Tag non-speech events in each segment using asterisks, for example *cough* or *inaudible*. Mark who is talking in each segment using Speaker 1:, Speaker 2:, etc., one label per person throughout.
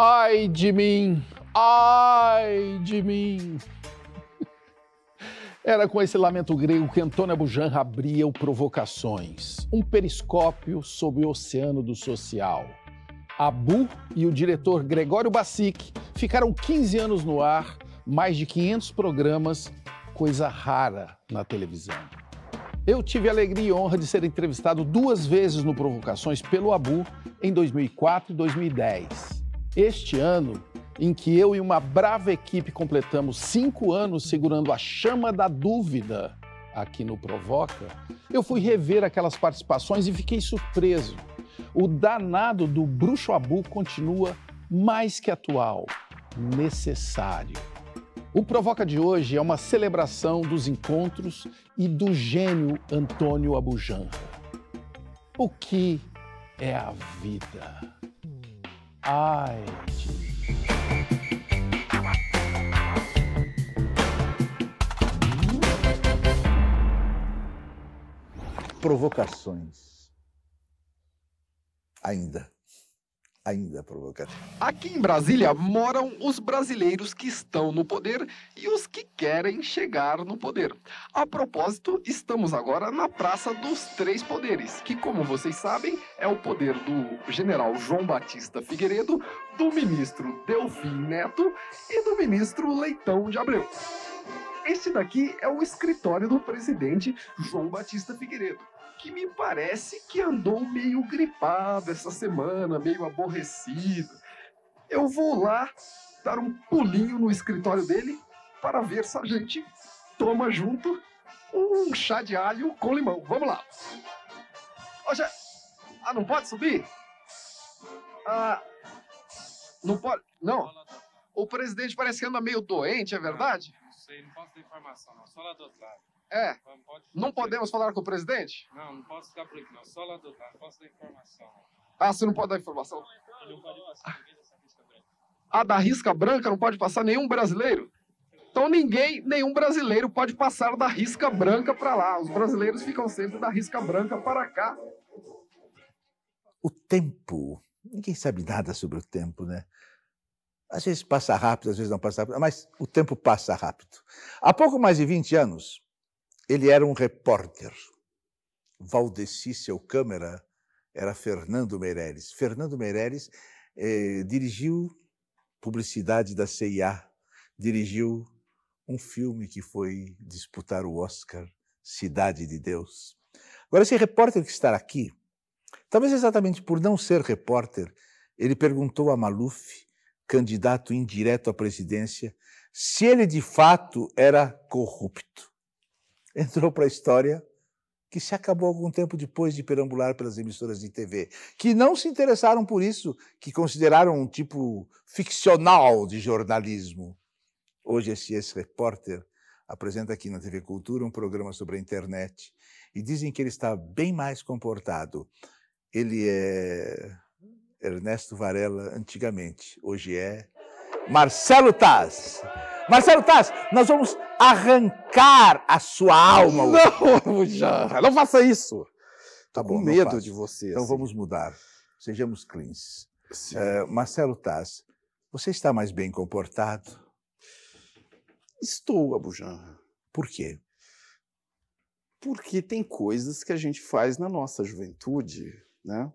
Speaker 1: Ai de mim! Ai de mim! Era com esse lamento grego que Antônia Bujan abria o Provocações, um periscópio sobre o oceano do social. Abu e o diretor Gregório Bacic ficaram 15 anos no ar, mais de 500 programas, coisa rara na televisão. Eu tive a alegria e honra de ser entrevistado duas vezes no Provocações pelo Abu em 2004 e 2010. Este ano, em que eu e uma brava equipe completamos cinco anos segurando a chama da dúvida aqui no Provoca, eu fui rever aquelas participações e fiquei surpreso. O danado do Bruxo Abu continua mais que atual, necessário. O Provoca de hoje é uma celebração dos encontros e do gênio Antônio Abujanra. O que é a vida?
Speaker 2: Provocações.
Speaker 1: Ainda ainda provocativo. Aqui em Brasília moram os brasileiros que estão no poder e os que querem chegar no poder. A propósito, estamos agora na Praça dos Três Poderes, que, como vocês sabem, é o poder do general João Batista Figueiredo, do ministro Delfim Neto e do ministro Leitão de Abreu. Este daqui é o escritório do presidente João Batista Figueiredo que me parece que andou meio gripado essa semana, meio aborrecido. Eu vou lá dar um pulinho no escritório dele para ver se a gente toma junto um chá de alho com limão. Vamos lá. Hoje, ah, não pode subir? Ah, não pode? Não. O presidente parece que anda meio doente, é verdade? Não sei, não posso ter informação, não. Só lá do outro lado. É. Não podemos falar com o presidente? Não, não posso ficar por aqui, não. Só lá do lado, posso dar informação. Ah, você não pode dar informação? Não pode então, passar risca branca. Ah, da risca branca não pode passar nenhum brasileiro? Então ninguém, nenhum brasileiro pode passar da risca branca para lá. Os brasileiros ficam sempre da risca branca para cá.
Speaker 2: O tempo. Ninguém sabe nada sobre o tempo, né? Às vezes passa rápido, às vezes não passa rápido, mas o tempo passa rápido. Há pouco mais de 20 anos, ele era um repórter. Valdeci, seu câmera, era Fernando Meireles. Fernando Meireles eh, dirigiu publicidade da CIA, dirigiu um filme que foi disputar o Oscar, Cidade de Deus. Agora, esse repórter que está aqui, talvez exatamente por não ser repórter, ele perguntou a Maluf, candidato indireto à presidência, se ele de fato era corrupto. *laughs* entrou para a história que se acabou algum tempo depois de perambular pelas emissoras de TV, que não se interessaram por isso, que consideraram um tipo ficcional de jornalismo. Hoje, esse ex-repórter apresenta aqui na TV Cultura um programa sobre a internet e dizem que ele está bem mais comportado. Ele é Ernesto Varela antigamente, hoje é Marcelo Taz. Marcelo Tassi, nós vamos arrancar a sua alma. *laughs* Não, já. Não faça isso. Tá bom, com bom, medo de você. Então assim. vamos mudar. Sejamos cleans. Uh, Marcelo Tassi, você está mais bem comportado? Estou, Abujan.
Speaker 1: Por quê? Porque tem coisas que a gente faz na nossa juventude, né?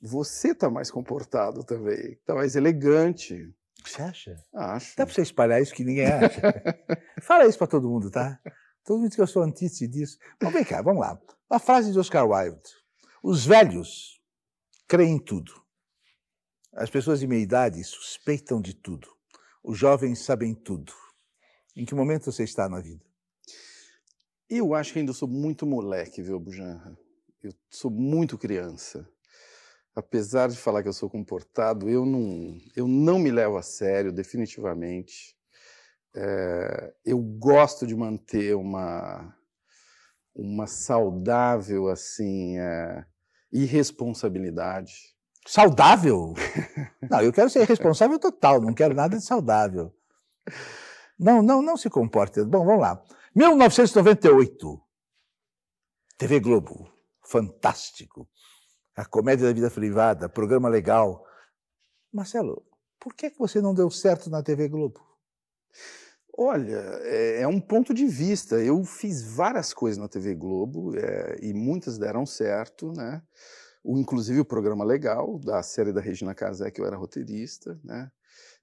Speaker 1: Você está mais comportado também, está mais elegante, você acha? Acho. Dá para você espalhar isso que ninguém acha. *laughs*
Speaker 2: Fala isso para todo mundo, tá? Todo mundo que eu sou antítese disso. Mas vem cá, vamos lá. Uma frase de Oscar Wilde. Os velhos creem em tudo. As pessoas de meia idade suspeitam de tudo. Os jovens sabem tudo. Em que momento você
Speaker 1: está na vida? Eu acho que ainda sou muito moleque, viu, Bujanra? Eu sou muito criança apesar de falar que eu sou comportado, eu não, eu não me levo a sério, definitivamente. É, eu gosto de manter uma, uma saudável assim é, irresponsabilidade. Saudável? *laughs* Não, eu quero
Speaker 2: ser irresponsável total, não quero nada de saudável. Não, não, não se comporte. Bom, vamos lá. 1998, TV Globo, fantástico a comédia da vida privada, programa legal. Marcelo, por que, você não deu certo na TV Globo?
Speaker 1: Olha, é, é, um ponto de vista. Eu fiz várias coisas na TV Globo é, e muitas deram certo, né? O, inclusive o programa legal da série da Regina Casé, que eu era roteirista, né?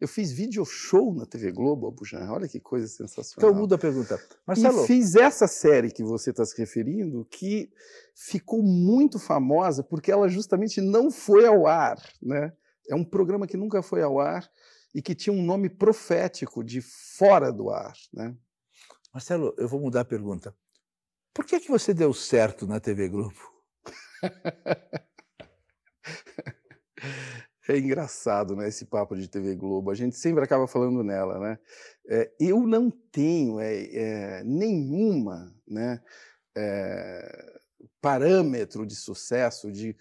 Speaker 1: Eu fiz vídeo show na TV Globo, Abujan. Olha que coisa sensacional. Então muda a pergunta. Marcelo. Tá e fiz essa série que você está se referindo, que ficou muito famosa porque ela justamente não foi ao ar. Né? É um programa que nunca foi ao ar e que tinha um nome profético de fora do ar. Né?
Speaker 2: Marcelo, eu vou mudar a pergunta. Por que, que você deu certo na TV Globo? *laughs*
Speaker 1: É engraçado, né, esse papo de TV Globo. A gente sempre acaba falando nela, né? É, eu não tenho é, é, nenhuma, né, é, parâmetro de sucesso de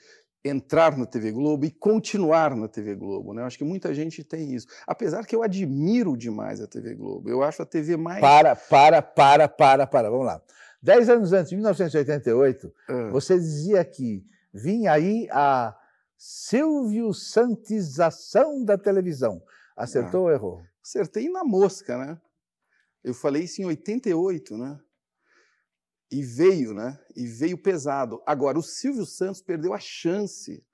Speaker 1: entrar na TV Globo e continuar na TV Globo, né? Eu acho que muita gente tem isso. Apesar que eu admiro demais a TV Globo. Eu acho a TV mais Para, para, para, para, para. Vamos lá. Dez anos antes, em 1988, você dizia
Speaker 2: que vinha aí a Silvio Santização da
Speaker 1: televisão. Acertou ah, ou errou? Acertei na mosca, né? Eu falei isso em 88, né? E veio, né? E veio pesado. Agora, o Silvio Santos perdeu a chance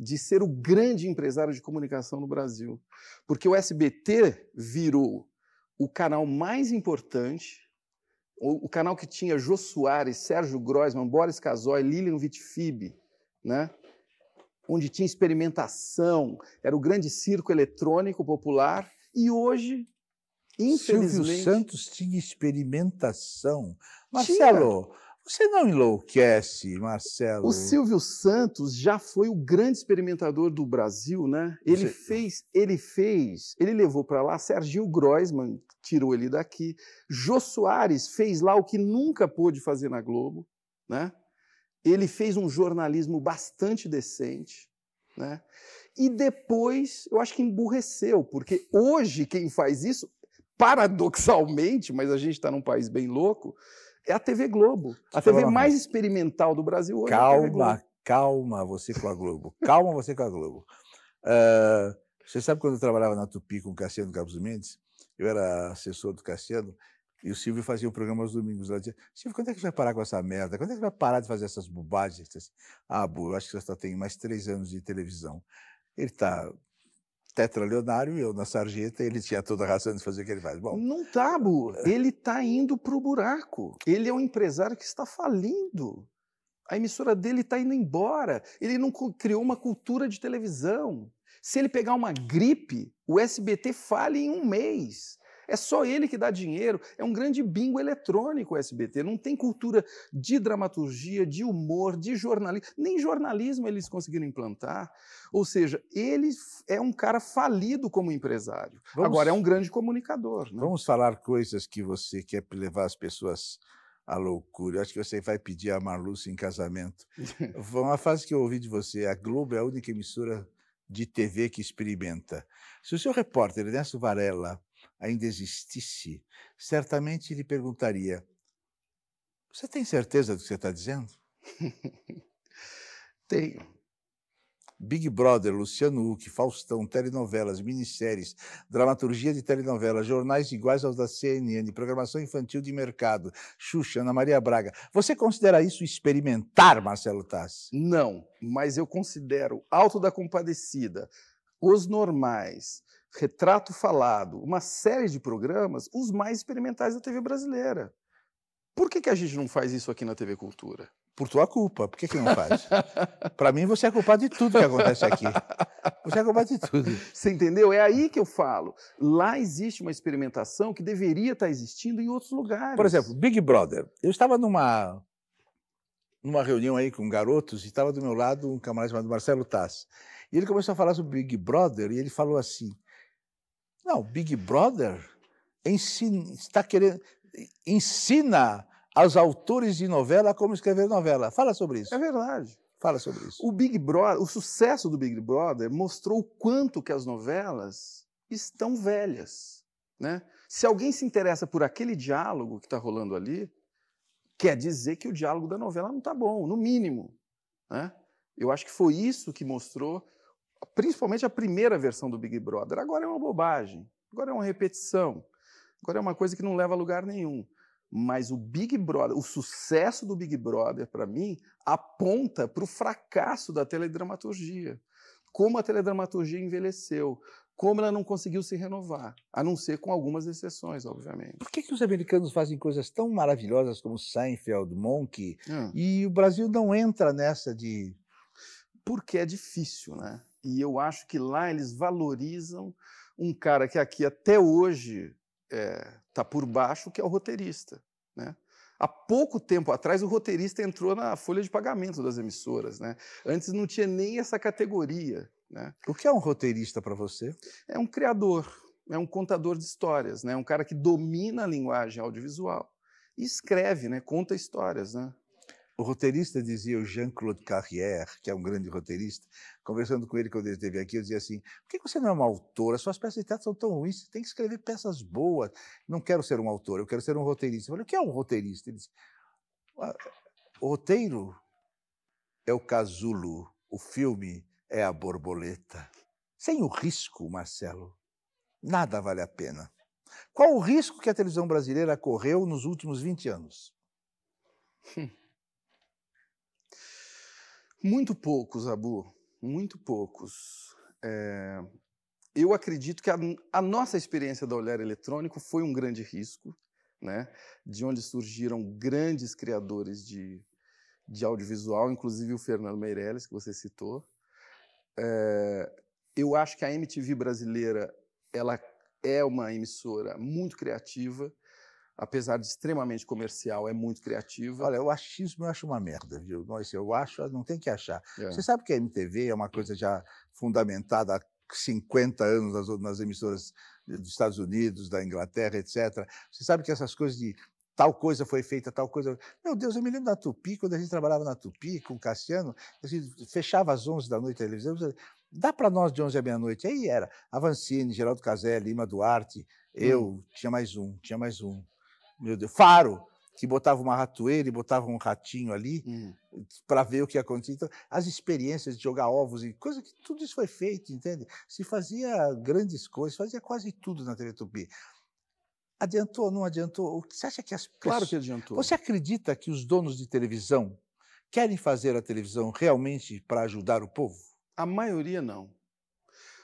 Speaker 1: de ser o grande empresário de comunicação no Brasil. Porque o SBT virou o canal mais importante, o, canal que tinha Jô Soares, Sérgio Grossman, Boris Casoy, Lilian Vitfib, né? onde tinha experimentação, era o grande circo eletrônico popular, e hoje, infelizmente... Silvio Santos tinha
Speaker 2: experimentação. Marcelo, tinha. você não enlouquece, Marcelo. O Silvio
Speaker 1: Santos já foi o grande experimentador do Brasil, né? Ele você... fez, ele fez, ele levou para lá Serginho Groisman, tirou ele daqui. Jô Soares fez lá o que nunca pôde fazer na Globo, né? ele fez um jornalismo bastante decente. Né? E depois, eu acho que emburreceu, porque hoje quem faz isso, paradoxalmente, mas a gente está num país bem louco, é a TV Globo. A TV mais experimental do Brasil hoje. É calma, é calma você com a Globo. Calma você com a Globo. Uh, você
Speaker 2: sabe quando eu trabalhava na Tupi com o Cassiano Campos Mendes? Eu era assessor do Cassiano e o Silvio fazia o programa aos domingos. Né? Ela dizia, Silvio, quando é que vai parar com essa merda? Quando é que vai parar de fazer essas bobagens? Assim, ah, Bu, eu acho que você só tem mais três anos de televisão. Ele está tetralionário, eu na sarjeta, ele tinha toda a razão de fazer o que ele faz. Bom, não
Speaker 1: tá, Bu. Ele está indo para o buraco. Ele é um empresário que está falindo. A emissora dele está indo embora. Ele não criou uma cultura de televisão. Se ele pegar uma gripe, o SBT falha em um mês. É só ele que dá dinheiro. É um grande bingo eletrônico o SBT. Não tem cultura de dramaturgia, de humor, de jornalismo. Nem jornalismo eles conseguiram implantar. Ou seja, ele é um cara falido como empresário. Vamos... Agora, é um grande comunicador. Né? Vamos falar coisas que você quer
Speaker 2: levar as pessoas à loucura. Eu acho que você vai pedir a Marluce em casamento. Uma *laughs* frase que eu ouvi de você: a Globo é a única emissora de TV que experimenta. Se o seu repórter Ernesto Varela ainda existisse, certamente lhe perguntaria: Você tem certeza do que você está dizendo? *laughs* Tenho. Big Brother, Luciano Huck, Faustão, telenovelas, minisséries, dramaturgia de telenovelas, jornais iguais aos da CNN, programação infantil de mercado, Xuxa, Ana Maria Braga. Você considera isso experimentar, Marcelo Tassi?
Speaker 1: Não, mas eu considero Alto da Compadecida, Os Normais, Retrato Falado, uma série de programas, os mais experimentais da TV brasileira. Por que, que a gente não faz isso aqui na TV Cultura? Por tua culpa. Por que, que não faz? Para mim, você é culpado de tudo que acontece aqui. Você é culpado de tudo. Você entendeu? É aí que eu falo. Lá existe uma experimentação que deveria estar existindo em outros lugares. Por exemplo,
Speaker 2: Big Brother. Eu
Speaker 1: estava numa, numa reunião aí com garotos
Speaker 2: e estava do meu lado um camarada chamado Marcelo Tassi. E ele começou a falar sobre Big Brother e ele falou assim: não, Big Brother ensina, está querendo, ensina aos autores de novela como escrever novela. Fala sobre isso. É verdade.
Speaker 1: Fala sobre isso. O Big Brother, o sucesso do Big Brother mostrou o quanto que as novelas estão velhas, né? Se alguém se interessa por aquele diálogo que está rolando ali, quer dizer que o diálogo da novela não está bom, no mínimo, né? Eu acho que foi isso que mostrou principalmente a primeira versão do Big Brother. Agora é uma bobagem, agora é uma repetição, agora é uma coisa que não leva a lugar nenhum. Mas o Big Brother, o sucesso do Big Brother, para mim, aponta para o fracasso da teledramaturgia. Como a teledramaturgia envelheceu, como ela não conseguiu se renovar, a não ser com algumas exceções, obviamente. Por
Speaker 2: que, que os americanos fazem coisas tão maravilhosas como Seinfeld, Monk, hum. Ah. e o Brasil não entra nessa
Speaker 1: de. Porque é difícil, né? E eu acho que lá eles valorizam um cara que aqui até hoje está eh, é, por baixo, que é o roteirista. Né? Há pouco tempo atrás, o roteirista entrou na folha de pagamento das emissoras. Né? Antes não tinha nem essa categoria. Né? O que é um roteirista para você? É um criador, é um contador de histórias, né? um cara que domina a linguagem audiovisual e escreve, né? conta histórias. Né?
Speaker 2: O roteirista dizia, o Jean-Claude Carrière, que é um grande roteirista, conversando com ele quando ele esteve aqui, eu dizia assim: por que você não é autor? As Suas peças de teatro são tão ruins, você tem que escrever peças boas. Não quero ser um autor, eu quero ser um roteirista. Eu falei: o que é um roteirista? Ele disse: ah, o roteiro é o casulo, o filme é a borboleta. Sem o risco, Marcelo, nada vale a pena. Qual o risco que a televisão brasileira correu
Speaker 1: nos últimos 20 anos? Hum. Muito poucos, Abu, muito poucos. É... Eu acredito que a, a nossa experiência da Olhar Eletrônico foi um grande risco, né? de onde surgiram grandes criadores de, de audiovisual, inclusive o Fernando Meirelles, que você citou. É... Eu acho que a MTV brasileira ela é uma emissora muito criativa, apesar de extremamente comercial, é muito criativa. Olha, o achismo eu acho uma merda, viu? Nós, assim, eu acho, não
Speaker 2: tem que achar. É. Você sabe que a MTV é uma coisa já fundamentada há 50 anos nas, nas emissoras dos Estados Unidos, da Inglaterra, etc. Você sabe que essas coisas de tal coisa foi feita, tal coisa. Meu Deus, eu me lembro da Tupi, quando a gente trabalhava na Tupi com o Cassiano, a gente fechava às 11 da noite a televisão, dá para nós de 11 à meia-noite. Aí era Avancini, Geraldo Casé, Lima Duarte, eu, hum. tinha mais um, tinha mais um, meu Deus, faro, que botava uma ratoeira e botava um ratinho ali hum. para ver o que acontecia. Então, as experiências de jogar ovos e coisa que tudo isso foi feito, entende? Se fazia grandes coisas, fazia quase tudo na TV Tupi. Adiantou, não adiantou? Você acha que as pessoas... Claro que adiantou. Você acredita que os donos de televisão querem fazer a televisão
Speaker 1: realmente para ajudar o povo? A maioria não.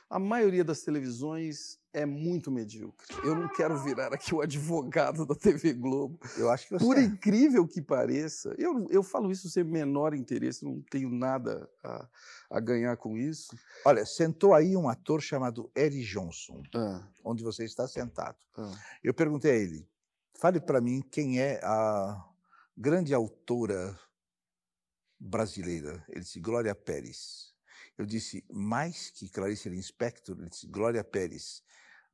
Speaker 1: A maioria das televisões é muito medíocre. Eu não quero virar aqui o advogado da TV Globo. Eu acho que você Por é. incrível que pareça, eu, eu falo isso sem menor interesse, não tenho nada a, a ganhar com isso. Olha, sentou aí um ator chamado Eric
Speaker 2: Johnson, ah. onde você está sentado. Ah. Eu perguntei a ele: fale para mim quem é a grande autora brasileira. Ele disse: Glória Pérez. Eu disse, mais que Clarice Lispector, ele disse, Glória Pérez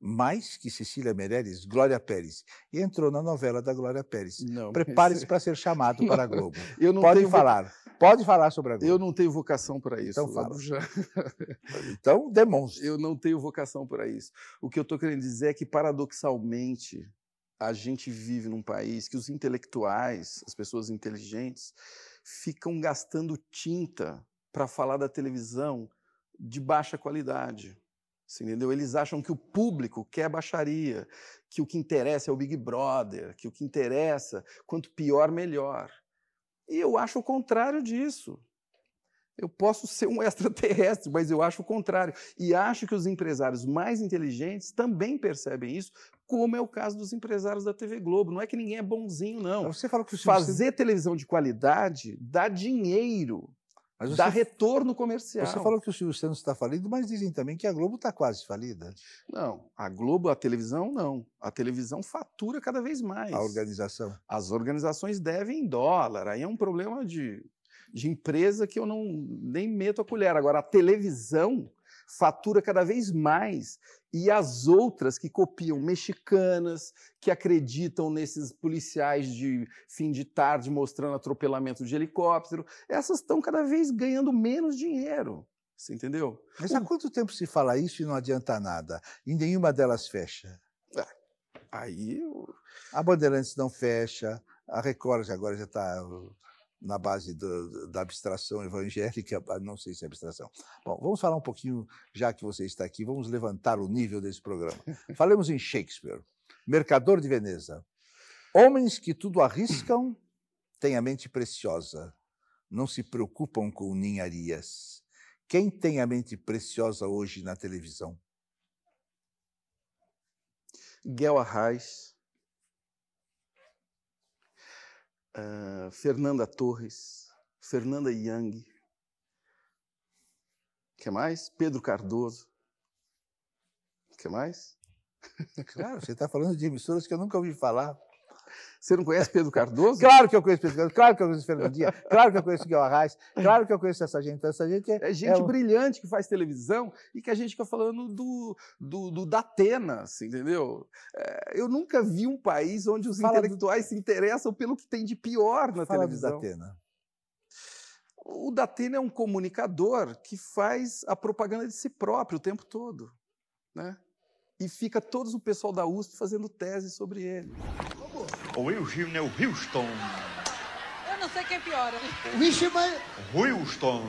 Speaker 2: mais que Cecília Meirelles, Glória Pérez. E entrou na novela da Glória Pérez. Prepare-se para
Speaker 1: ser chamado para a *laughs* Globo. pode falar. Pode falar sobre a Globo. Eu não tenho vocação para isso. Então fala. Já... *laughs* então demonstre. Eu não tenho vocação para isso. O que eu estou querendo dizer é que, paradoxalmente, a gente vive num país que os intelectuais, as pessoas inteligentes, ficam gastando tinta para falar da televisão de baixa qualidade você entendeu? Eles acham que o público quer baixaria, que o que interessa é o Big Brother, que o que interessa, quanto pior, melhor. E eu acho o contrário disso. Eu posso ser um *laughs* extraterrestre, mas eu acho o contrário. E acho que os empresários mais inteligentes também percebem isso, como é o caso dos empresários da TV Globo. Não é que ninguém é bonzinho, não. Você fala que Fazer você... televisão de qualidade dá dinheiro.
Speaker 2: Mas você, dá retorno comercial. Você falou que o Silvio Santos está falido, mas dizem também que a Globo está quase falida.
Speaker 1: Não, a Globo, a televisão, não. A televisão fatura cada vez mais. A organização. As organizações devem em dólar. Aí é um problema de, de empresa que eu não nem meto a colher. Agora, a televisão fatura cada vez mais e as outras que copiam mexicanas, que acreditam nesses policiais de fim de tarde mostrando atropelamento de helicóptero, essas estão cada vez ganhando menos dinheiro. Você entendeu? Mas há o... quanto tempo se fala isso e não adianta nada?
Speaker 2: E nenhuma delas fecha? É. Aí. Eu... A Bandeirantes não fecha, a Record agora já está na base do, da abstração evangélica, *laughs* não sei se é abstração. Bom, vamos falar um pouquinho, já que você está aqui, vamos levantar o nível desse programa. *laughs* Falemos em Shakespeare, Mercador de Veneza. Homens que tudo arriscam têm a mente preciosa, não se preocupam com ninharias. Quem tem a mente preciosa hoje na televisão?
Speaker 1: Guel Arraes, uh, Fernanda Torres, Fernanda Yang, que é mais? Pedro Cardoso, que é mais? Claro, você está falando de emissoras que eu nunca ouvi falar. Você
Speaker 2: não conhece Pedro Cardoso? claro que eu conheço Pedro Cardoso, claro que eu conheço Fernando Dias, claro que eu conheço Guilherme Arraes, claro que eu conheço essa gente. Essa gente é, é, é gente é um...
Speaker 1: brilhante que faz televisão e que a gente fica falando do, do, do da Atena, entendeu? É, eu nunca vi um país onde os Fala intelectuais do... se interessam pelo que tem de pior na Fala televisão. Do Datena. O Datena é um comunicador que faz a propaganda de si próprio o tempo todo, né? e fica todo o pessoal da USP fazendo tese sobre ele. Ou Eugênio é o Houston. Eu não sei quem é piora. Houston.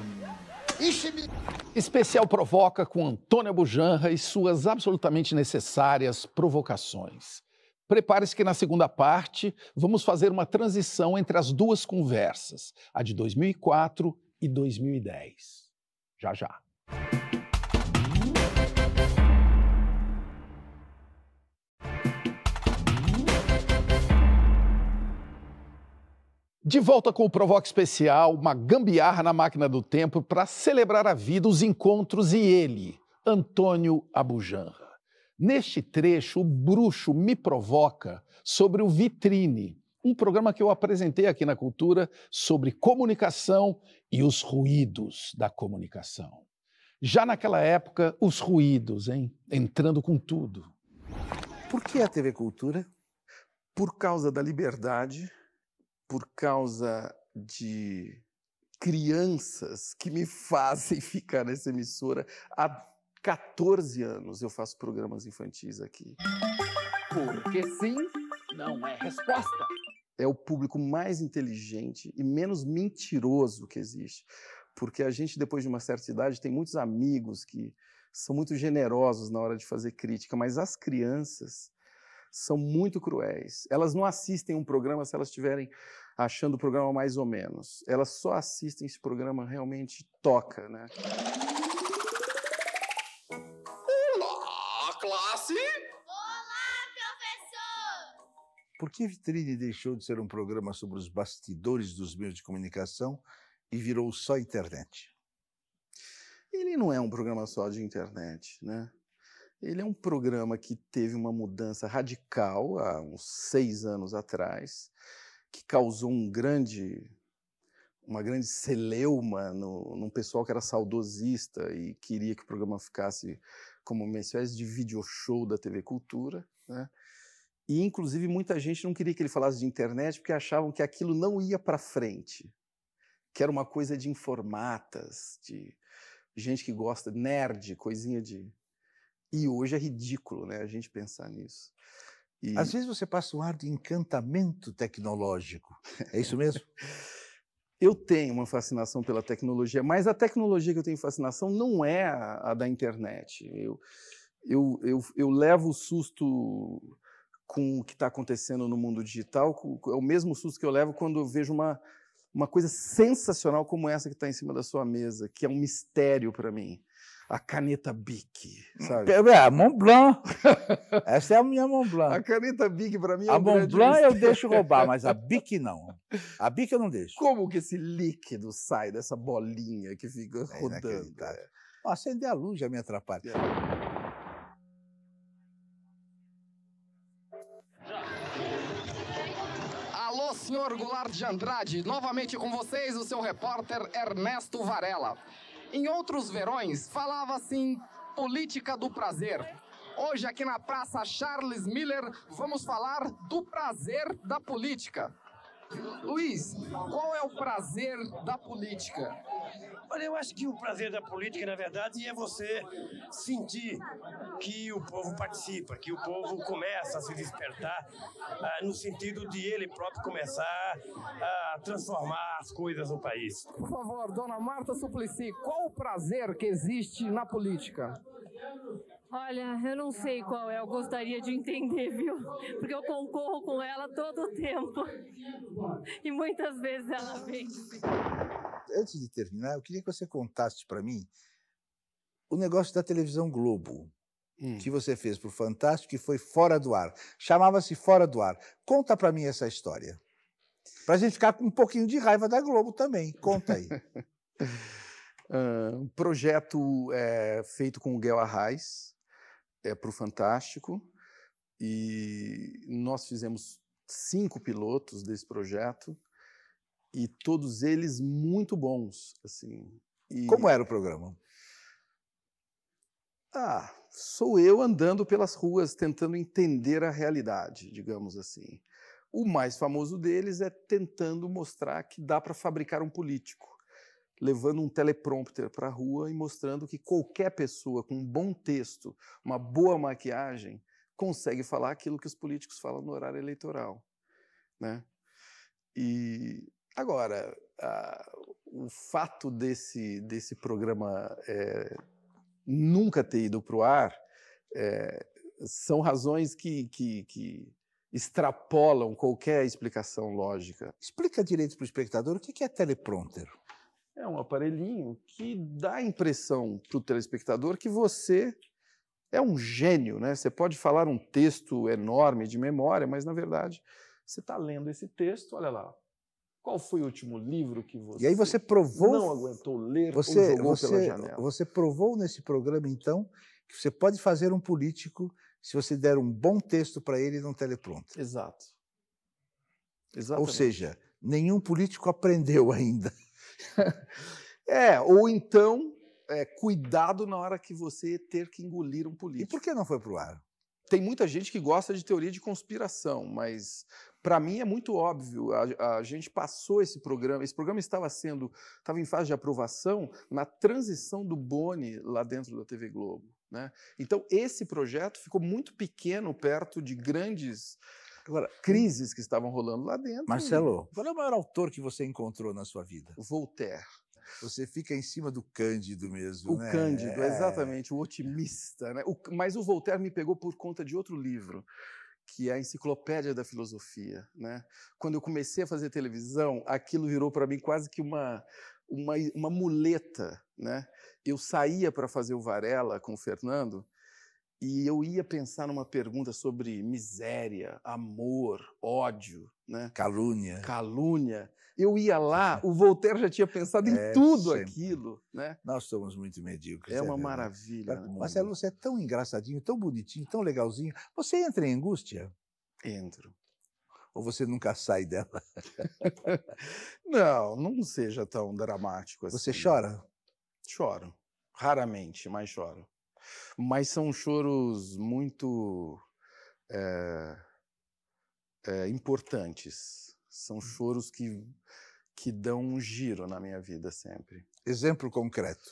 Speaker 1: Especial Provoca com Antônia Bujanra e suas absolutamente necessárias provocações. Prepare-se que na segunda parte vamos fazer uma transição entre as duas conversas, a de 2004 e 2010. Já já. De volta com o Provoque Especial, uma gambiarra na máquina do tempo para celebrar a vida, os encontros e ele, Antônio Abujanra. Neste trecho, o bruxo me provoca sobre o Vitrine, um programa que eu apresentei aqui na Cultura sobre comunicação e os ruídos da comunicação. Já naquela época, os ruídos, hein? Entrando com tudo. Por que a TV Cultura? Por causa da liberdade por causa de crianças que me *laughs* fazem ficar nessa emissora há 14 anos eu faço programas infantis aqui. Porque sim não é resposta. É o público mais inteligente e menos mentiroso que existe. Porque a gente, depois de uma certa idade, tem muitos amigos que são muito generosos na hora de fazer crítica, mas as crianças são muito cruéis. Elas não assistem um programa se elas tiverem achando o programa mais ou menos. Elas só assistem se o programa realmente toca, né? Olá, classe! Olá, professor! Por que Vitrine deixou
Speaker 2: de ser um programa sobre os bastidores dos meios de comunicação e virou só internet?
Speaker 1: Ele não é um programa só de internet, né? Ele é um programa que teve uma mudança radical há uns seis anos atrás que causou um grande, uma grande celeuma no, num pessoal que era saudosista e queria que o programa ficasse como uma espécie de video show da TV Cultura, né? E, inclusive, muita gente não queria que ele falasse de internet porque achavam que aquilo não ia para frente, que era uma coisa de informatas, de gente que gosta, nerd, coisinha de. E hoje é ridículo né, a gente pensar nisso. E... Às vezes você passa um ar de encantamento tecnológico. É isso mesmo? *laughs* eu tenho uma fascinação pela tecnologia, mas a tecnologia que eu tenho fascinação não é a, a da internet. Eu, eu, eu, eu levo o susto com o que está acontecendo no mundo digital, é o mesmo susto que eu levo quando eu vejo uma, uma coisa sensacional como essa que está em cima da sua mesa, que é um mistério para mim a caneta Bic, hum, sabe? É,
Speaker 2: Montblanc.
Speaker 1: *laughs* Essa é a minha Montblanc. A caneta Bic para mim é A um A Montblanc eu deixo roubar, mas a *laughs*
Speaker 2: Bic não. A Bic eu não deixo. Como que esse líquido sai dessa bolinha que fica é rodando? É. Acender a luz já me atrapalha. É.
Speaker 1: senhor Goulart de Andrade. Novamente com vocês, o seu repórter Ernesto Varela. Em outros verões, falava-se em assim, política do prazer. Hoje, aqui na Praça Charles Miller, vamos falar do prazer da política. Luiz, qual é o prazer da política? Olha, eu acho que o prazer da política, na verdade, é você sentir que o povo participa, que o povo começa a se despertar ah, no sentido de ele próprio começar a transformar as coisas no país. Por favor, dona Marta Suplicy, qual o prazer que existe na política? Olha, eu não sei qual é, eu gostaria de entender, viu? Porque eu concorro com ela todo o tempo. E muitas vezes ela vem.
Speaker 2: Antes de terminar, eu queria que você contasse para mim o negócio da televisão Globo. Hum. Que você fez para o Fantástico, que foi fora do ar. Chamava-se Fora do Ar. Conta para mim essa história.
Speaker 1: Para a gente ficar com um pouquinho de raiva da Globo também. Conta aí. *laughs* Ah, um projeto é, feito com o Guel Arraes, é para o fantástico e nós fizemos cinco pilotos desse projeto e todos eles muito bons, assim. E... Como era o programa? Ah, sou eu andando pelas ruas tentando entender a realidade, digamos assim. O mais famoso deles é tentando mostrar que dá para fabricar um político levando um teleprompter para a rua e mostrando que qualquer pessoa com um bom texto, uma boa maquiagem, consegue falar aquilo que os políticos falam no horário eleitoral. Né? E agora, a, o fato desse, desse programa é, nunca ter ido para o ar é, são razões que, que, que extrapolam qualquer explicação lógica. Explica direito para o espectador o que é teleprompter é um aparelhinho que dá a impressão para o telespectador que você é um gênio, né? Você pode falar um texto enorme de memória, mas na verdade você está lendo esse texto, olha lá. Qual foi o último livro que você? E aí você provou? Não aguentou ler você, ou jogou você, pela janela.
Speaker 2: Você provou nesse programa então que você pode fazer um político se você der um bom texto para ele num teleprompter. Exato.
Speaker 1: Exatamente. Ou seja, nenhum político aprendeu *laughs* ainda. *laughs* é, ou então, é, cuidado na hora que você ter que engolir um político. E por que não foi para o ar? Tem muita gente que gosta de teoria de conspiração, mas para mim é muito óbvio. A, a, gente passou esse programa, esse programa estava sendo, estava em fase de aprovação na transição do Boni lá dentro da TV Globo. Né? Então, esse projeto ficou muito pequeno perto de grandes Agora, crises que estavam rolando lá dentro. Marcelo, qual é o maior autor que você encontrou na sua vida? Voltaire. Você fica em cima do Cândido mesmo, o né? Cândido, é. exatamente, o otimista. Né? O, mas o Voltaire me pegou por conta de outro livro, que é a Enciclopédia da Filosofia. Né? Quando eu comecei a fazer televisão, aquilo virou para mim quase que uma, uma, uma muleta. Né? Eu saía para fazer o Varela com o Fernando e eu ia pensar numa pergunta sobre miséria, amor, ódio, né? Calúnia. Calúnia. Eu ia lá, *laughs* o Voltaire já tinha pensado é, em tudo sempre. aquilo,
Speaker 2: né? Nós somos muito medíocres. É, é uma é maravilha. Né? Marcelo, você é tão engraçadinho, tão bonitinho, tão legalzinho. Você entra em angústia? Entro. Ou você nunca sai
Speaker 1: dela? *laughs* não, não seja tão dramático assim. Você chora? Choro. Raramente, mas choro. Mas são choros muito é, é, importantes. São hum. choros que, que dão um giro na minha vida sempre. Exemplo concreto.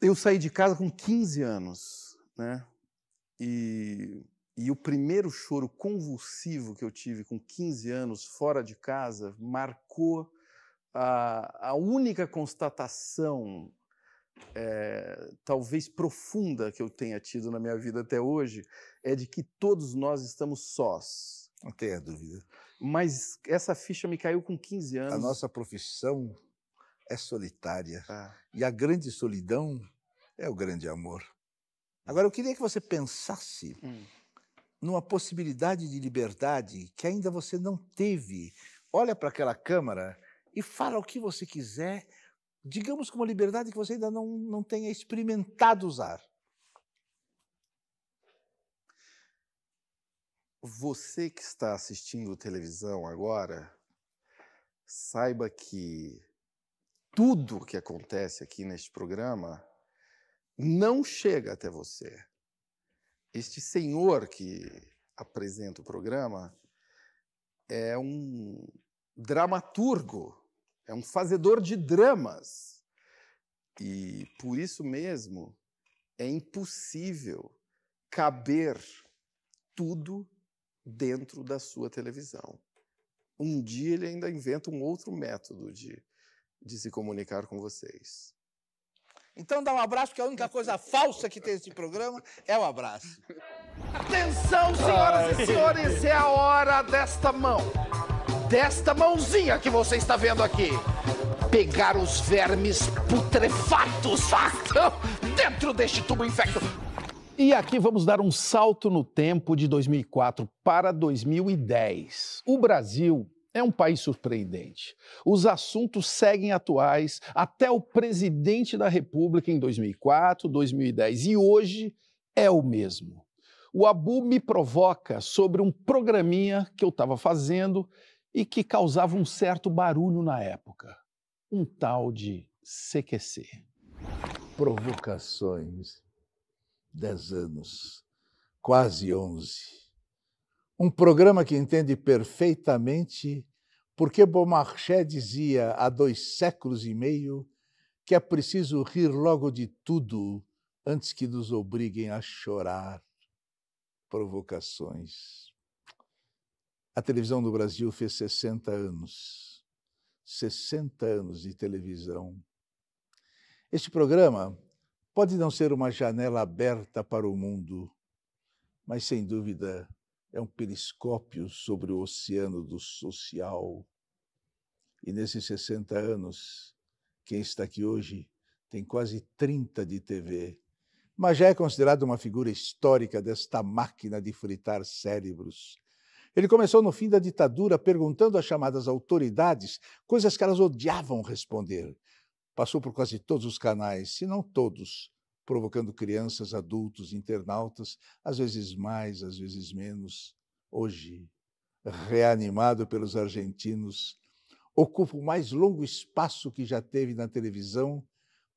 Speaker 1: Eu saí de casa com 15 anos, né? E, e o primeiro choro convulsivo que eu tive com 15 anos fora de casa marcou a, a única constatação é, talvez profunda que eu tenha tido na minha vida até hoje é de que todos nós estamos sós. Não tenha dúvida. Mas essa ficha me caiu com 15 anos. A nossa profissão é solitária.
Speaker 2: Ah. E a grande solidão é o grande amor. Agora, eu queria que você pensasse hum. numa possibilidade de liberdade que ainda você não teve. Olha para aquela câmara e fala o que você quiser digamos que uma liberdade que você ainda não, não tenha experimentado usar.
Speaker 1: Você que está assistindo televisão agora, saiba que tudo o que acontece aqui neste programa não chega até você. Este senhor que apresenta o programa é um dramaturgo é um fazedor de dramas. E por isso mesmo é impossível caber tudo dentro da sua televisão. Um dia ele ainda inventa um outro método de, de se comunicar com vocês. Então dá um abraço, porque a única coisa falsa que tem esse programa é o um abraço. Atenção, senhoras Ai. e senhores, é a hora desta mão desta mãozinha que você está vendo aqui, pegar os vermes putrefatos dentro deste tubo infecto. E aqui vamos dar um salto no tempo de 2004 para 2010. O Brasil é um país surpreendente. Os assuntos seguem atuais até o presidente da República em 2004, 2010 e hoje é o mesmo. O Abu me provoca sobre um programinha que eu estava fazendo e que causava um certo barulho na época, um tal de CQC. Provocações. Dez anos,
Speaker 2: quase onze. Um programa que entende perfeitamente porque Beaumarchais dizia há dois séculos e meio que é preciso rir logo de tudo antes que nos obriguem a chorar. Provocações. A televisão do Brasil fez 60 anos. 60 anos de televisão. Este programa pode não ser uma janela aberta para o mundo, mas sem dúvida é um periscópio sobre o oceano do social. E nesses 60 anos, quem está aqui hoje tem quase 30 de TV, mas já é considerado uma figura histórica desta máquina de fritar cérebros ele começou no fim da ditadura perguntando às chamadas autoridades coisas que elas odiavam responder. Passou por quase todos os canais, se não todos, provocando crianças, adultos, internautas, às vezes mais, às vezes menos. Hoje, reanimado pelos argentinos, ocupa o mais longo espaço que já teve na televisão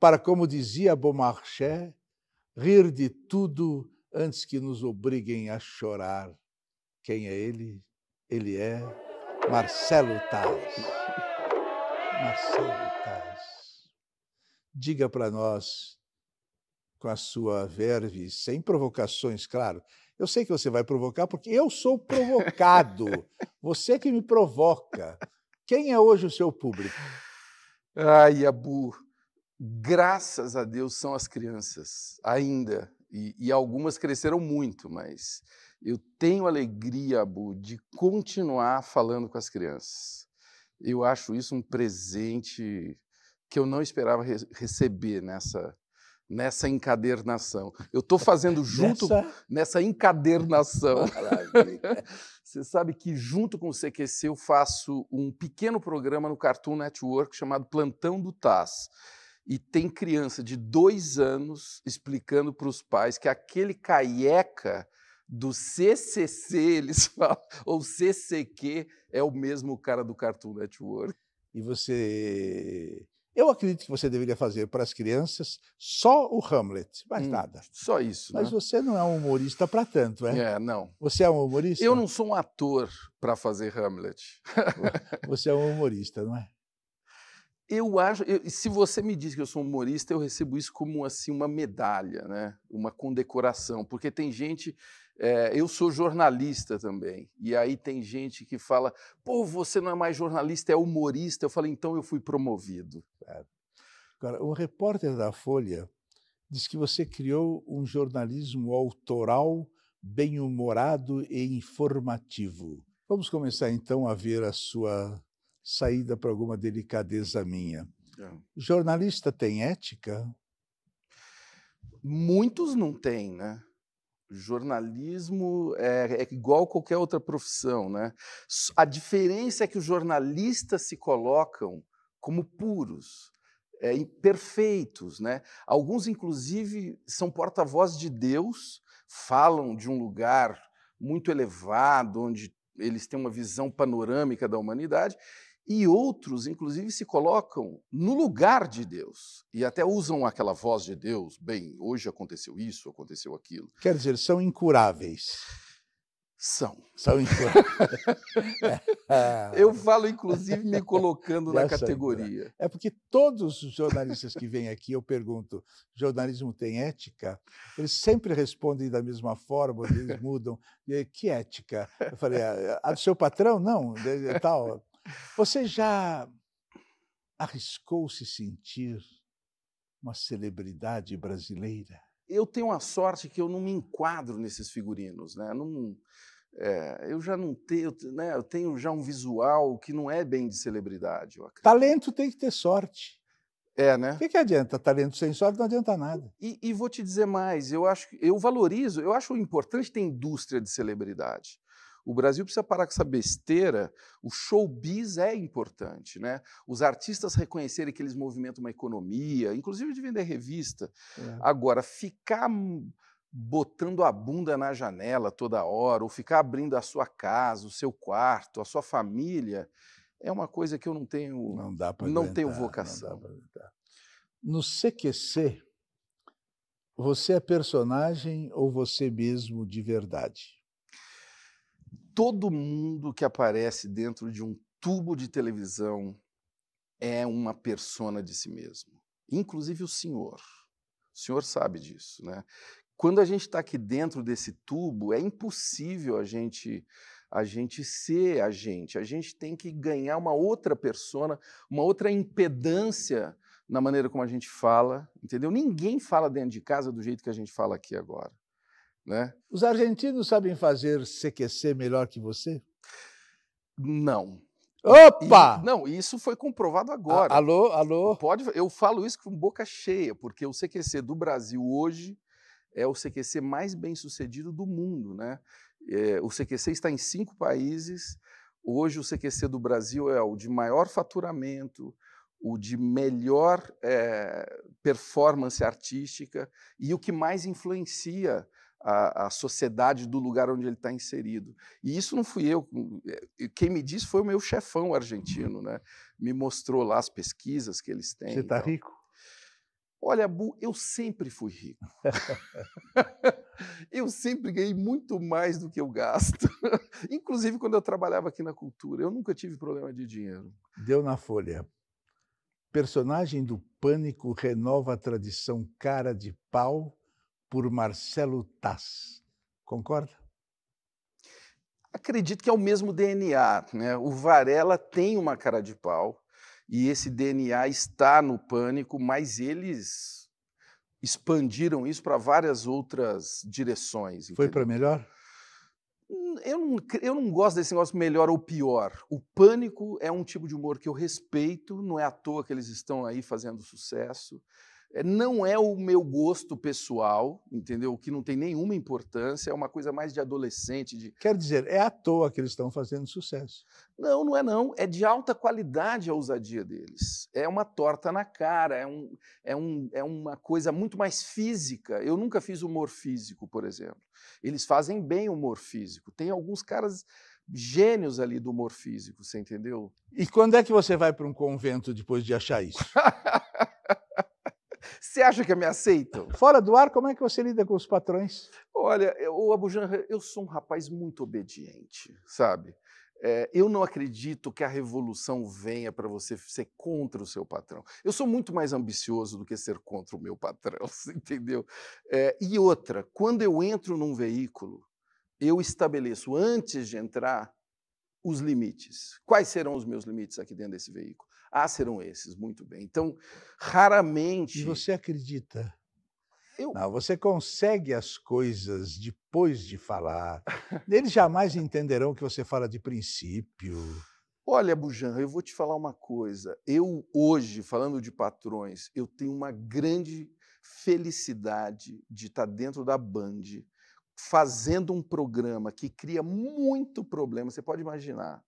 Speaker 2: para, como dizia Beaumarchais, rir de tudo antes que nos obriguem a chorar. Quem é ele? Ele é Marcelo Taz. Marcelo Taz. Diga para nós, com a sua verve, sem provocações, claro. Eu sei que você vai provocar, porque eu sou provocado. *laughs* você que me
Speaker 1: provoca. Quem é hoje o seu público? Ai, Abu, graças a Deus são as crianças, ainda. E, e algumas cresceram muito, mas eu tenho alegria, Abu, de continuar falando com as crianças. Eu acho isso um presente que eu não esperava re receber nessa nessa encadernação. Eu estou fazendo *laughs* junto nessa, nessa encadernação. *laughs* Você sabe que junto com o CQC eu faço um pequeno programa no Cartoon Network chamado Plantão do Taz. E tem criança de dois anos explicando para os pais que aquele caieca do CCC, eles *laughs* falam, ou CCQ, é o mesmo cara do Cartoon Network. E você.
Speaker 2: Eu acredito que você deveria fazer para as crianças só o Hamlet, mais hum, nada. Só isso. Mas né? você não é um
Speaker 1: humorista para tanto, é? É, não. Você é um humorista? Eu não sou um ator para fazer Hamlet. *laughs* Você é
Speaker 2: um humorista, não é?
Speaker 1: Eu acho, eu, se você me diz que eu sou humorista, eu recebo isso como assim uma medalha, né? Uma condecoração, porque tem gente é, eu sou jornalista também, e aí tem gente que fala: pô, você não é mais jornalista, é humorista. Eu falo: então eu fui promovido. Claro. É.
Speaker 2: Agora, o repórter da Folha diz que você criou um jornalismo autoral, bem-humorado e informativo. Vamos começar então a ver a sua saída para alguma delicadeza minha. É. Jornalista
Speaker 1: tem ética? Muitos não têm, né? jornalismo é, é, igual qualquer outra profissão, né? A diferença é que os jornalistas se colocam como puros, é, perfeitos, né? Alguns inclusive são porta-voz de Deus, falam de um lugar muito elevado onde eles têm uma visão panorâmica da humanidade e outros, inclusive, se colocam no lugar de Deus e até usam aquela voz de Deus. Bem, hoje aconteceu isso, aconteceu aquilo. Quer dizer, são incuráveis. São. São incuráveis. *laughs*
Speaker 2: Eu falo, inclusive, me colocando *laughs* na é categoria. É porque todos os jornalistas que vêm aqui, eu pergunto: jornalismo tem ética? Eles sempre respondem da mesma forma, eles mudam. Que ética? Eu falei: a do seu patrão? Não, tal. Você já arriscou se sentir
Speaker 1: uma celebridade brasileira? Eu tenho a sorte que eu não me enquadro nesses figurinos, né? Não, é, eu já não tenho, né? Eu tenho já um visual que não é bem de celebridade.
Speaker 2: Talento tem que ter sorte. É, né? O que, que, adianta? Talento sem sorte não adianta nada.
Speaker 1: E, e, vou te dizer mais, eu acho eu valorizo, eu acho importante ter indústria de celebridade. O Brasil precisa parar com essa besteira. O showbiz é importante, né? Os artistas reconhecerem que eles movimentam uma economia, inclusive de vender revista. É. Agora, ficar botando a bunda na janela toda hora, ou ficar abrindo a sua casa, o seu quarto, a sua família, é uma coisa que eu não tenho, não, dá não tenho vocação. Não
Speaker 2: no CQC, você é personagem ou você
Speaker 1: mesmo de verdade? todo mundo que aparece dentro de um tubo de televisão é uma persona de si mesmo, inclusive o senhor. O senhor sabe disso, né? Quando a gente está aqui dentro desse tubo, é impossível a gente a gente ser a gente. A gente tem que ganhar uma outra persona, uma outra impedância na maneira como a gente fala, entendeu? Ninguém fala dentro de casa do jeito que a gente fala aqui agora. Né? Os argentinos sabem fazer CQC melhor que você? Não. Opa! E, não, isso foi comprovado agora. A, alô, alô? Pode, eu falo isso com boca cheia, porque o CQC do Brasil hoje é o CQC mais bem sucedido do mundo. Né? É, o CQC está em cinco países. Hoje, o CQC do Brasil é o de maior faturamento, o de melhor é, performance artística e o que mais influencia a, a sociedade do lugar onde ele está inserido. E isso não fui eu. Hum, eh, quem me disse foi o meu chefão argentino, né? Me mostrou lá as pesquisas que eles têm. Você está então. rico? Olha, Bu, eu sempre fui rico. *laughs* eu sempre ganhei muito mais do que eu gasto. *laughs* Inclusive quando eu trabalhava aqui na cultura, eu nunca tive problema de dinheiro. Deu na folha. Personagem do Pânico
Speaker 2: renova a tradição cara de pau por Marcelo Tass. Concorda?
Speaker 1: Acredito que é o mesmo DNA. Né? O Varela tem uma cara de pau e esse DNA está no pânico, mas eles expandiram isso para várias outras direções. Entendeu? Foi para melhor? Hum, eu não, eu não gosto desse negócio melhor ou pior. O pânico é um tipo de humor que eu respeito, não é à toa que eles estão aí fazendo sucesso. É, não é o meu gosto pessoal, entendeu? Que não tem nenhuma importância, é uma coisa mais de adolescente. De... Quer dizer, é à toa que eles estão fazendo sucesso. Não, não é não. É de alta qualidade a ousadia deles. É uma torta na cara, é, um, é, um, é uma coisa muito mais física. Eu nunca fiz humor físico, por exemplo. Eles fazem bem humor físico. Tem alguns caras gênios ali do humor físico, você entendeu? E quando é que você vai para um convento depois de achar isso? *laughs* Você acha que me
Speaker 2: aceitam? Fora do ar, como é que você lida com os patrões?
Speaker 1: Olha, o Abuja, eu sou um rapaz muito obediente, sabe? É, eu não acredito que a revolução venha para você ser contra o seu patrão. Eu sou muito mais ambicioso do que ser contra o meu patrão, *laughs* entendeu? É, e outra, quando eu entro num veículo, eu estabeleço antes de entrar os limites. Quais serão os meus limites aqui dentro desse veículo? Ah, serão esses, muito bem. Então, raramente. E você
Speaker 2: acredita?
Speaker 1: Eu... Não, você consegue as coisas
Speaker 2: depois
Speaker 1: de falar. *laughs* Eles
Speaker 2: jamais entenderão que você fala de
Speaker 1: princípio. Olha, Bujan, eu vou te falar uma coisa. Eu, hoje, falando de patrões, eu tenho uma grande felicidade de estar dentro da Band, fazendo um programa que cria muito problema. Você pode imaginar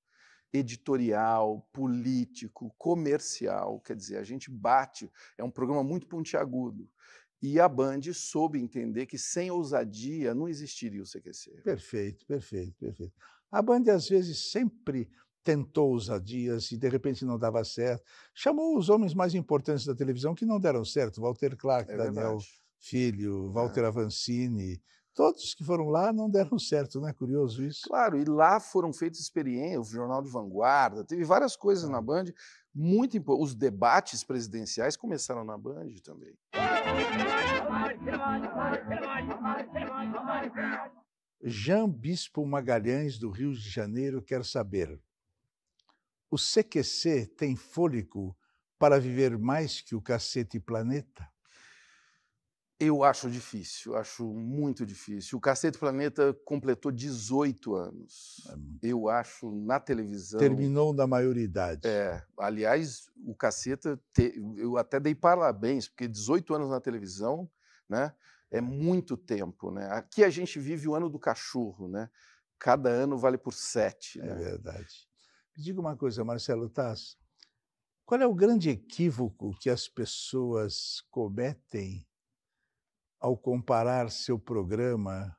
Speaker 1: editorial, político, comercial. Quer dizer, a gente bate, é um programa muito pontiagudo. E a Band soube entender que sem ousadia não existiria o CQC.
Speaker 2: Perfeito, perfeito, perfeito. A Band, às vezes, sempre tentou ousadias e, de repente, não dava certo. Chamou os homens mais importantes da televisão que não deram certo: Walter Clark, é Daniel verdade. Filho, é. Walter é. Avancini, Todos que foram
Speaker 1: lá não deram *laughs* certo, não é curioso isso? Claro, e lá foram feitas experiências, o Jornal de Vanguarda, teve várias coisas na Band, muito importante. Os debates presidenciais começaram na Band também.
Speaker 2: Jean Bispo Magalhães, do Rio de Janeiro, quer saber: o CQC tem fôlego para viver mais que o cacete
Speaker 1: planeta? Eu acho difícil, acho muito difícil. O Cacete Planeta completou 18 anos. É eu acho na televisão. Terminou na maioridade. É. Aliás, o Caceta, te... eu até dei parabéns, porque 18 anos na televisão, né? É muito tempo, né? Aqui a gente vive o ano do cachorro, né? Cada ano vale por sete. É né? É verdade. Me diga
Speaker 2: uma coisa, Marcelo Tass. Qual é o grande equívoco que as pessoas cometem ao comparar seu programa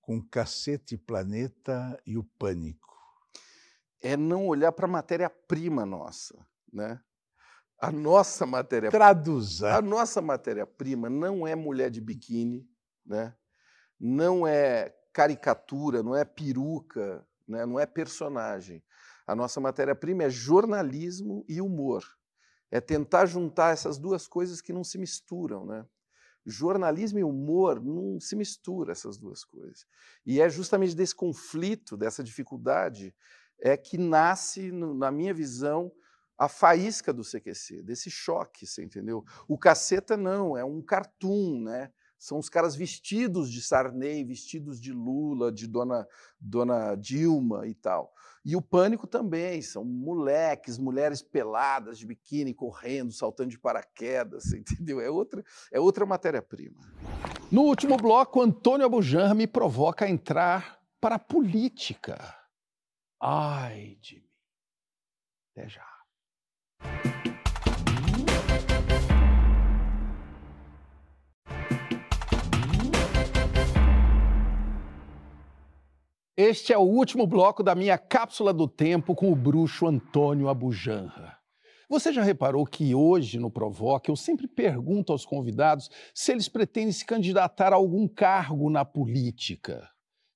Speaker 2: com Cacete Planeta e o Pânico? É
Speaker 1: não olhar para a matéria-prima nossa, né? A nossa matéria Traduza. A nossa matéria-prima não é mulher de biquíni, né? Não é caricatura, não é peruca, né? não é personagem. A nossa matéria-prima é jornalismo e humor. É tentar juntar essas duas coisas que não se misturam, né? jornalismo e humor não se mistura essas duas coisas. E é justamente desse conflito, dessa dificuldade, é que nasce, na minha visão, a faísca do CQC, desse choque, você entendeu? O Caceta não, é um cartoon, né? São os caras vestidos de Sarney, vestidos de Lula, de Dona, Dona Dilma e tal. E o pânico também, são moleques, mulheres peladas, de biquíni, correndo, saltando de paraquedas, *laughs* entendeu? É outra, é outra matéria-prima. No último bloco, Antônio Abujanra me provoca a entrar para a política. Ai de mim. Até já. Este é o último bloco da minha cápsula do tempo com o bruxo Antônio Abujanra. Você já reparou que hoje no Provoque eu sempre pergunto aos convidados se eles pretendem se candidatar a algum cargo na política?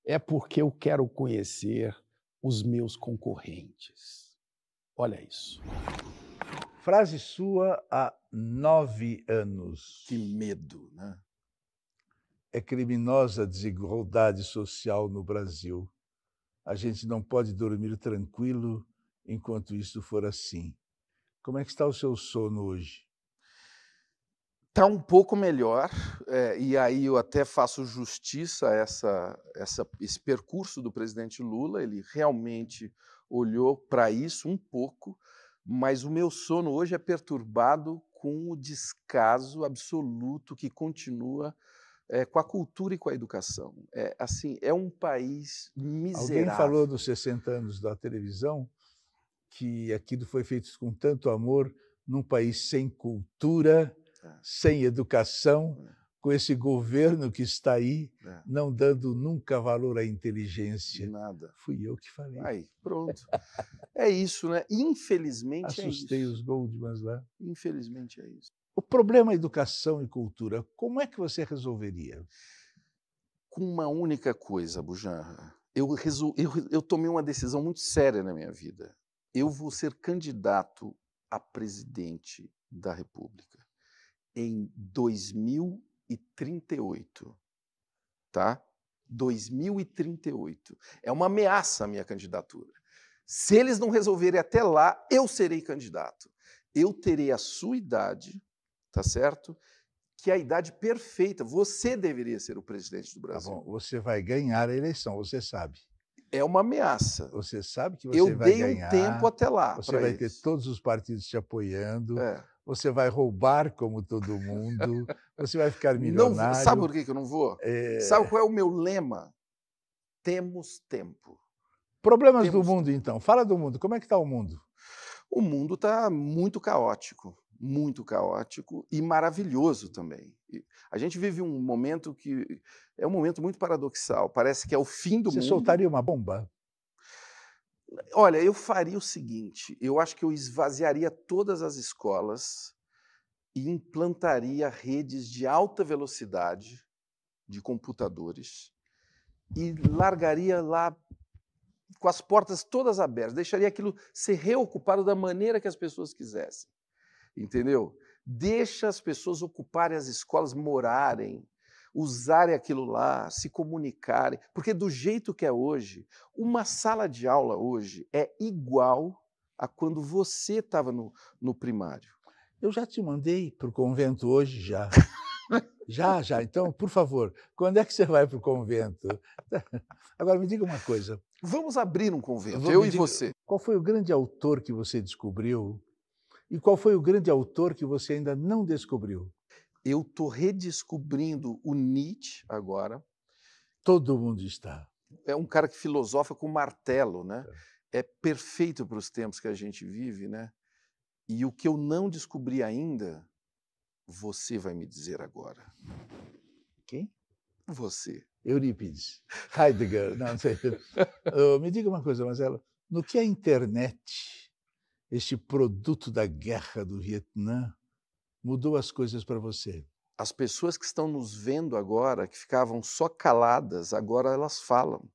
Speaker 1: É porque eu quero conhecer os meus concorrentes. Olha isso. Frase sua há nove
Speaker 2: anos. Que medo, né? é criminosa a desigualdade social no Brasil. A gente não pode dormir tranquilo enquanto isso for assim. Como é que está o seu sono hoje?
Speaker 1: Está um pouco melhor, é, e aí eu até faço justiça a essa, essa, esse percurso do presidente Lula. Ele realmente olhou para isso um pouco, mas o meu sono hoje é perturbado com o descaso absoluto que continua é, com a cultura e com a educação. É, assim, é um país miserável. Alguém falou
Speaker 2: dos 60 anos da televisão que aquilo foi feito com tanto amor num país sem cultura, é. sem educação, é. com esse governo que está aí, é. não dando nunca valor à inteligência. Nada. Fui eu que falei. Aí,
Speaker 1: pronto. é isso, né? *laughs* Infelizmente é Assustei é isso. Assustei os
Speaker 2: Goldmans lá.
Speaker 1: Infelizmente é isso o problema é educação e cultura, como é que você resolveria? Com uma única coisa, Bujanra. Eu, resol... eu, eu tomei uma decisão muito séria na minha vida. Eu vou ser candidato a presidente da República em 2038. Tá? 2038. É uma ameaça a minha candidatura. Se eles não resolverem até lá, eu serei candidato. Eu terei a sua idade, tá certo? Que é a idade perfeita, você deveria ser o presidente do tá Brasil. Tá bom, você vai ganhar
Speaker 2: a eleição, você sabe. É uma ameaça. Você sabe que você Eu vai ganhar. Eu dei um tempo até lá. Você vai isso. ter todos os partidos te apoiando. É você vai roubar como todo mundo, você vai ficar milionário. Não, sabe por
Speaker 1: que eu não vou? É... Sabe qual é o meu lema? Temos tempo. Problemas Temos do mundo, tempo. então. Fala do mundo. Como é que está o mundo? O mundo está muito caótico muito caótico e maravilhoso também. A gente vive um momento que é um momento muito paradoxal. Parece que é o fim do Você mundo. Você soltaria
Speaker 2: uma bomba?
Speaker 1: Olha, eu faria o seguinte: eu acho que eu esvaziaria todas as escolas e implantaria redes de alta velocidade de computadores e largaria lá com as portas todas abertas, deixaria aquilo ser reocupado da maneira que as pessoas quisessem entendeu? Deixa as pessoas ocuparem as escolas, morarem, usarem aquilo lá, se comunicarem, porque do jeito que é hoje, uma sala de aula hoje é igual a quando você estava no, no primário. Eu já te mandei para o convento hoje
Speaker 2: já. *laughs* já, já. Então, por favor, quando é que você vai para o convento? Agora, me diga uma coisa. Vamos abrir um convento, eu, eu e diga, você. Qual foi o grande autor que você descobriu e qual foi o grande autor que você ainda não descobriu?
Speaker 1: Eu estou redescobrindo o Nietzsche agora. Todo mundo está. É um cara que filosofa com martelo, né? É, é perfeito para os tempos que a gente vive, né? E o que eu não descobri ainda, você vai me dizer agora. Quem? Você. Eurípides,
Speaker 2: Heidegger, não sei. *laughs* me diga uma coisa, Marcelo, no que a internet este produto da guerra do Vietnã mudou as coisas para
Speaker 1: você? As pessoas que estão nos vendo agora, que ficavam só caladas, agora elas falam.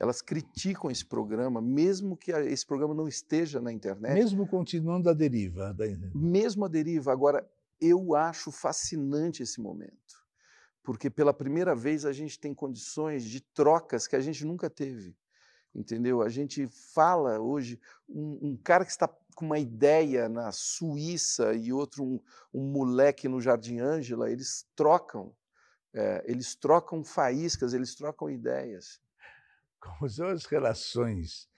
Speaker 1: Elas criticam esse programa, mesmo que esse programa não esteja na internet. Mesmo continuando a deriva. Da... Mesmo a deriva. Agora, eu acho fascinante esse momento, porque pela primeira vez a gente tem condições de trocas que a gente nunca teve entendeu? A gente fala hoje, um, um, cara que está com uma ideia na Suíça e outro um, um moleque no Jardim Ângela, eles trocam, é, eles trocam faíscas, eles trocam ideias.
Speaker 2: Como são as relações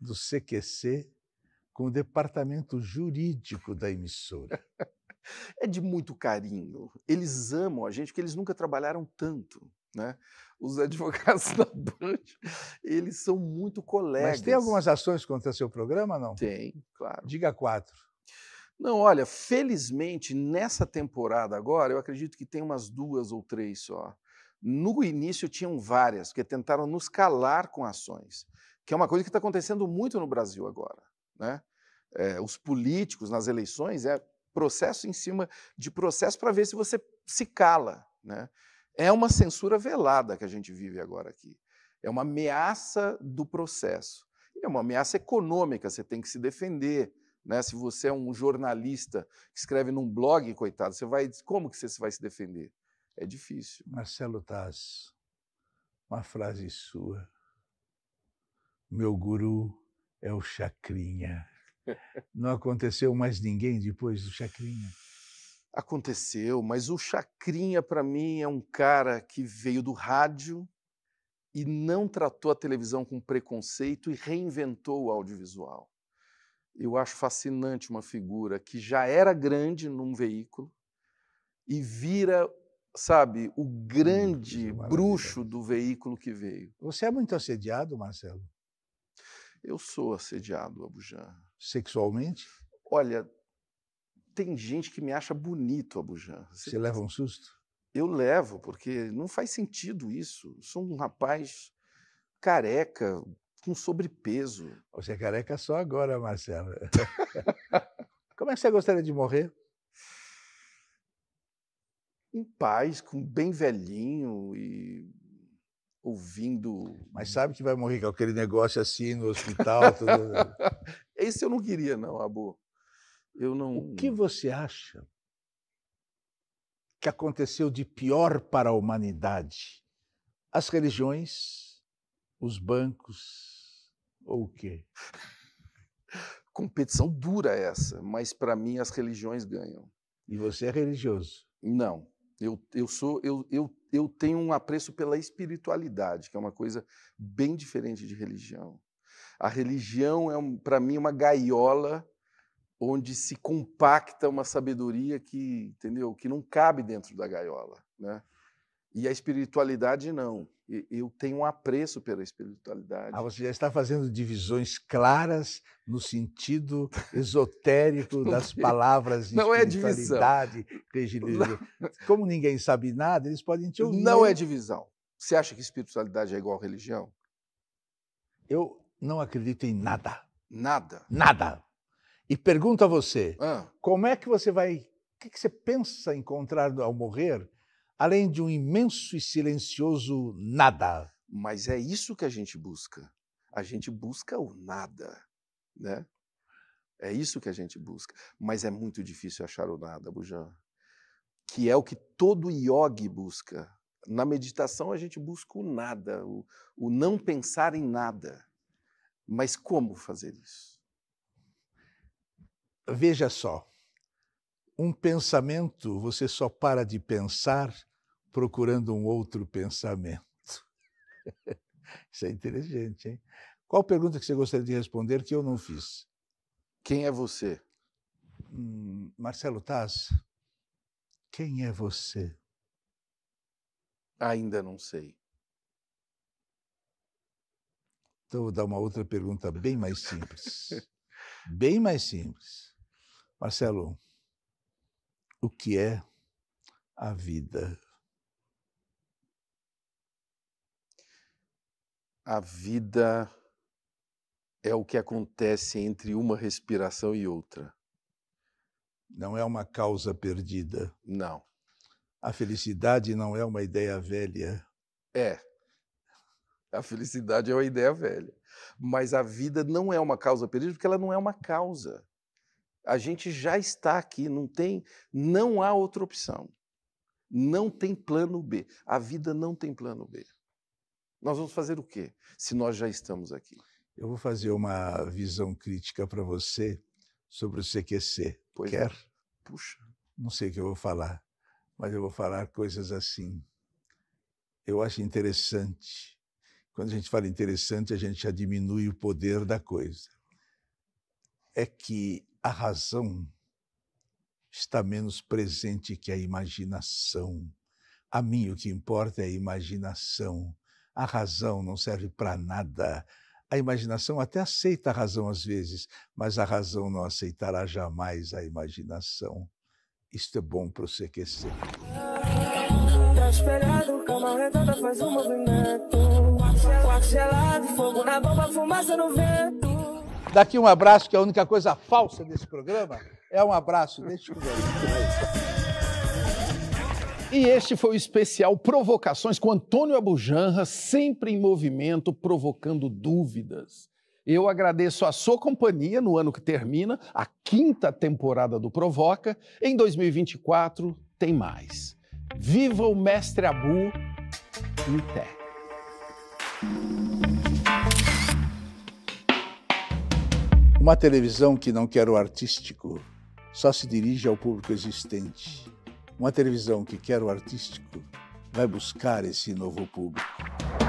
Speaker 2: do CQC com
Speaker 1: o departamento jurídico da emissora? *laughs* é de muito carinho. Eles amam a gente porque eles nunca trabalharam tanto. Né? Os advogados *laughs* da Band, eles são muito colegas. Mas tem algumas
Speaker 2: ações contra seu programa, não? Tem,
Speaker 1: claro. Diga quatro. Não, olha, felizmente nessa temporada agora, eu acredito que tem umas duas ou três só. No início tinham várias, porque tentaram nos calar com ações, que é uma coisa que está acontecendo muito no Brasil agora. Né? É, os políticos nas eleições é processo em cima de processo para ver se você se cala. Né? É uma censura velada que a gente vive agora aqui. É uma ameaça do processo. É uma ameaça econômica, você tem que se defender. Né? Se você é um jornalista que escreve num blog, coitado, você vai. Como que você vai se defender? É difícil.
Speaker 2: Marcelo Taz, uma frase sua.
Speaker 1: Meu guru é o
Speaker 2: Chacrinha. *laughs* Não aconteceu mais ninguém depois do Chacrinha
Speaker 1: aconteceu, mas o Chacrinha, para mim, é um cara que veio do rádio e não tratou a televisão com preconceito e reinventou o audiovisual. Eu acho fascinante uma figura que já era grande num veículo e vira, sabe, o grande é bruxo do veículo que veio. Você é muito assediado, Marcelo? Eu sou assediado, Abujan. Sexualmente? Olha, tem gente que me acha bonito, Abujan. Você, Você leva um susto? Eu levo, porque não faz sentido isso. sou um rapaz careca, com sobrepeso. Você é careca só agora, Marcelo. *laughs* Como é que você gostaria de morrer? Em paz, com bem velhinho e ouvindo.
Speaker 2: Mas sabe que vai morrer com aquele negócio assim no hospital? Tudo... *laughs*
Speaker 1: Esse eu não queria, não, Abu. Eu não. O que você acha
Speaker 2: que aconteceu de pior para a humanidade? As religiões,
Speaker 1: os bancos ou o quê? *laughs* Competição dura essa, mas para mim as religiões ganham. E você é religioso? Não. Eu, eu sou eu, eu, eu tenho um apreço pela espiritualidade, que é uma coisa bem diferente de religião. A religião é, um, para mim, uma gaiola onde se compacta uma sabedoria que, entendeu, que não cabe dentro da gaiola, né? E a espiritualidade não. Eu tenho um apreço pela ah, espiritualidade. Ah,
Speaker 2: você já está fazendo divisões claras no sentido esotérico *laughs* das é, palavras não espiritualidade, é divisão. Como ninguém sabe nada, eles podem te ouvir. Não né? é
Speaker 1: divisão. Você acha que espiritualidade é igual religião? Eu não acredito em nada. Nada. Nada
Speaker 2: e pergunto a você, ah. como é que você vai, o que, que você pensa encontrar ao morrer, além de um imenso e silencioso nada? Mas é
Speaker 1: isso que a gente busca. A gente busca o nada, né? É isso que a gente busca. Mas é muito difícil achar o nada, Bujan. Que é o que todo yogi busca. Na meditação, a gente busca o nada, o, o não pensar em nada. Mas como fazer isso?
Speaker 2: Veja só, um pensamento você só para de pensar procurando um outro pensamento. *laughs* Isso é inteligente, hein? Qual pergunta que você gostaria de responder que eu não fiz? Quem é você? Hum, Marcelo Taz, quem é você?
Speaker 1: Ainda não sei.
Speaker 2: Então, vou dar uma outra pergunta bem mais simples. bem mais simples. Marcelo, o que é a vida?
Speaker 1: A vida é o que acontece entre uma respiração e outra. Não é uma causa perdida. Não.
Speaker 2: A felicidade não é uma ideia velha.
Speaker 1: É. A felicidade é uma ideia velha. Mas a vida não é uma causa perdida porque ela não é uma causa. A gente já está aqui, não tem, não há outra opção. Não tem plano B. A vida não tem plano B. Nós vamos fazer o quê se nós já estamos aqui?
Speaker 2: Eu vou fazer uma visão crítica para você sobre o CQC. Pois é. Quer? Puxa. Não sei o que eu vou falar, mas eu vou falar coisas assim. Eu acho interessante. Quando a gente fala interessante, a gente já diminui o poder da coisa. É que a razão está menos presente que a imaginação. A mim o que importa é a imaginação. A razão não serve para nada. A imaginação até aceita a razão às vezes, mas a razão não aceitará jamais a imaginação. Isto é bom para você aquecer.
Speaker 1: Tá esperado, calma faz um movimento. Quarto fogo na bomba, fumaça no vento.
Speaker 2: Daqui um abraço, que é a única coisa falsa desse programa é um abraço deste programa.
Speaker 1: E este foi o especial Provocações com Antônio Abujanra, sempre em movimento, provocando dúvidas. Eu agradeço a sua companhia no ano que termina, a quinta temporada do Provoca. Em 2024 tem mais. Viva o Mestre Abu e até!
Speaker 2: Uma televisão que não quer o artístico só se dirige ao público existente. Uma televisão que quer o artístico vai buscar esse novo público.